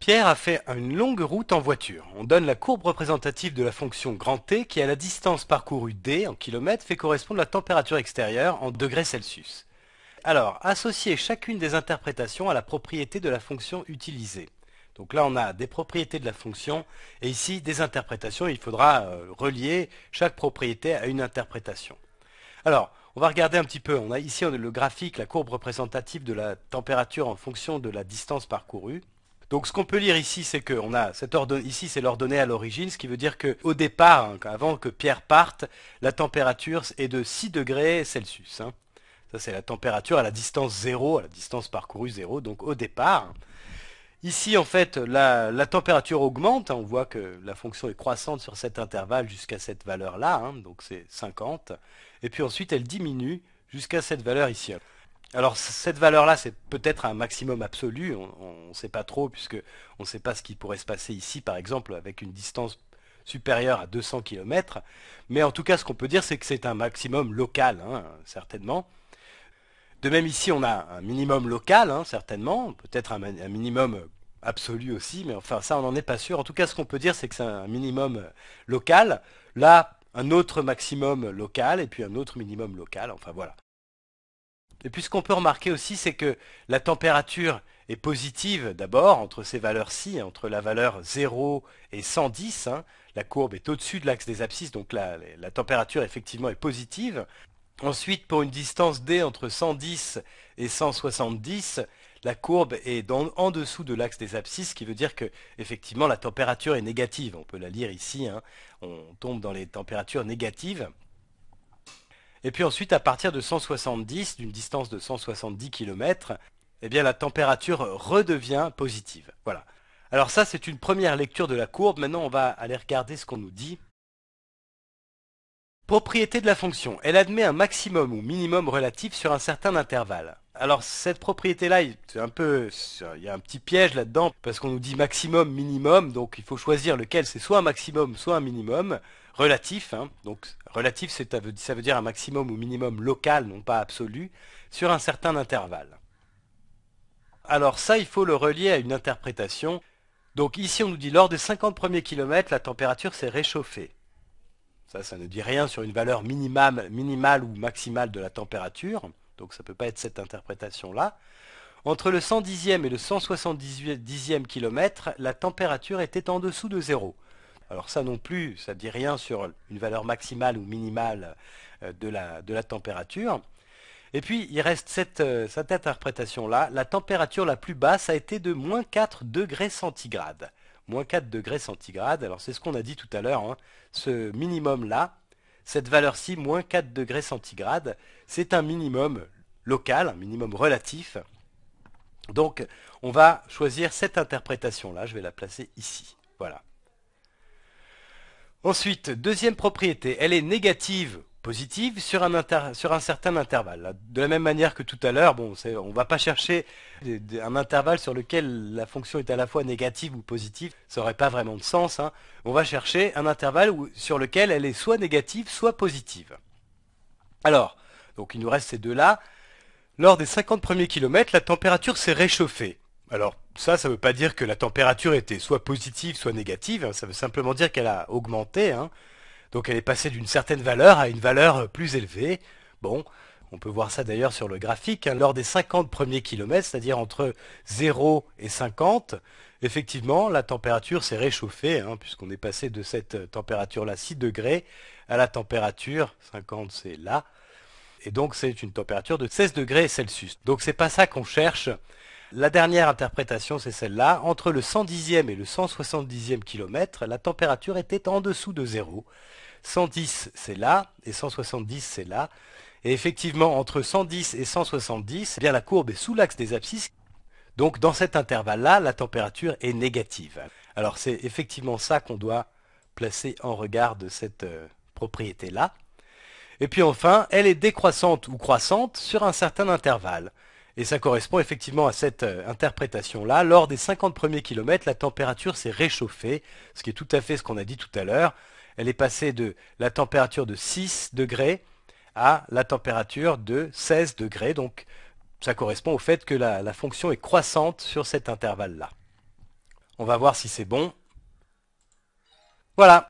Pierre a fait une longue route en voiture. On donne la courbe représentative de la fonction T qui à la distance parcourue D en kilomètres fait correspondre la température extérieure en degrés Celsius. Alors, associez chacune des interprétations à la propriété de la fonction utilisée. Donc là, on a des propriétés de la fonction et ici des interprétations. Il faudra euh, relier chaque propriété à une interprétation. Alors, on va regarder un petit peu. On a ici le graphique, la courbe représentative de la température en fonction de la distance parcourue. Donc ce qu'on peut lire ici, c'est que a cette ici c'est l'ordonnée à l'origine, ce qui veut dire qu'au départ, hein, avant que Pierre parte, la température est de 6 degrés Celsius. Hein. Ça c'est la température à la distance 0, à la distance parcourue 0, donc au départ. Ici, en fait, la, température augmente. Hein. on voit que la fonction est croissante sur cet intervalle jusqu'à cette valeur-là, donc c'est 50. Et puis ensuite, elle diminue jusqu'à cette valeur ici. Alors cette valeur-là, c'est peut-être un maximum absolu, on ne sait pas trop, puisque on ne sait pas ce qui pourrait se passer ici, par exemple, avec une distance supérieure à 200 km. Mais en tout cas, ce qu'on peut dire, c'est que c'est un maximum local, hein, certainement. De même ici, on a un minimum local, hein, certainement, peut-être un, minimum absolu aussi, mais enfin ça, on n'en est pas sûr. En tout cas, ce qu'on peut dire, c'est que c'est un minimum local. Là, un autre maximum local et puis un autre minimum local, enfin voilà. Et puis ce qu'on peut remarquer aussi, c'est que la température est positive d'abord entre ces valeurs-ci, entre la valeur 0 et 110. Hein. la courbe est au-dessus de l'axe des abscisses, donc la, température effectivement est positive. Ensuite, pour une distance d entre 110 et 170, la courbe est en dessous de l'axe des abscisses, ce qui veut dire que effectivement la température est négative. On peut la lire ici, hein. on tombe dans les températures négatives. Et puis ensuite, à partir de 170, d'une distance de 170 km, eh bien la température redevient positive. Voilà. Alors ça, c'est une première lecture de la courbe. Maintenant, on va aller regarder ce qu'on nous dit. Propriété de la fonction. Elle admet un maximum ou minimum relatif sur un certain intervalle. Alors cette propriété-là, il y a un petit piège là-dedans parce qu'on nous dit maximum, minimum, donc il faut choisir lequel c'est soit un maximum, soit un minimum relatif, hein. donc relatif ça veut dire un maximum ou minimum local, non pas absolu, sur un certain intervalle. Alors ça, il faut le relier à une interprétation. Donc ici, on nous dit lors des 50 premiers kilomètres, la température s'est réchauffée. Ça, ça ne dit rien sur une valeur minimale, minimale ou maximale de la température, donc ça ne peut pas être cette interprétation-là. Entre le 110e et le 178e kilomètre, la température était en dessous de zéro. Alors ça non plus, ça ne dit rien sur une valeur maximale ou minimale euh, de la, de la température. Et puis, il reste euh, cette, interprétation-là. La température la plus basse a été de moins 4 degrés centigrades. Moins 4 degrés centigrades, alors c'est ce qu'on a dit tout à l'heure. Hein. Ce minimum-là, cette valeur-ci, moins 4 degrés centigrades, c'est un minimum local, un minimum relatif. Donc, on va choisir cette interprétation-là. Je vais la placer ici. Voilà. Ensuite, deuxième propriété, elle est négative positive sur un, sur un certain intervalle. De la même manière que tout à l'heure, bon, on ne va pas chercher un intervalle sur lequel la fonction est à la fois négative ou positive, ça n'aurait pas vraiment de sens. Hein. On va chercher un intervalle sur lequel elle est soit négative, soit positive. Alors, donc il nous reste ces deux-là. Lors des 50 premiers kilomètres, la température s'est réchauffée. Alors ça, ça ne veut pas dire que la température était soit positive, soit négative, hein. ça veut simplement dire qu'elle a augmenté, hein. donc elle est passée d'une certaine valeur à une valeur plus élevée. Bon, on peut voir ça d'ailleurs sur le graphique, hein. lors des 50 premiers kilomètres, c'est-à-dire entre 0 et 50, effectivement, la température s'est réchauffée, puisqu'on est passé de cette température-là, 6 degrés, à la température, 50 c'est là, et donc c'est une température de 16 degrés Celsius. Donc c'est pas ça qu'on cherche, la dernière interprétation, c'est celle-là. Entre le 110e et le 170e kilomètre, la température était en dessous de zéro. 110, c'est là, et 170, c'est là. Et effectivement, entre 110 et 170, eh bien la courbe est sous l'axe des abscisses. Donc dans cet intervalle-là, la température est négative. Alors c'est effectivement ça qu'on doit placer en regard de cette euh, propriété-là. Et puis enfin, elle est décroissante ou croissante sur un certain intervalle. Et ça correspond effectivement à cette euh, interprétation-là. Lors des 50 premiers kilomètres, la température s'est réchauffée, ce qui est tout à fait ce qu'on a dit tout à l'heure. Elle est passée de la température de 6 degrés à la température de 16 degrés. Donc ça correspond au fait que la, fonction est croissante sur cet intervalle-là. On va voir si c'est bon. Voilà,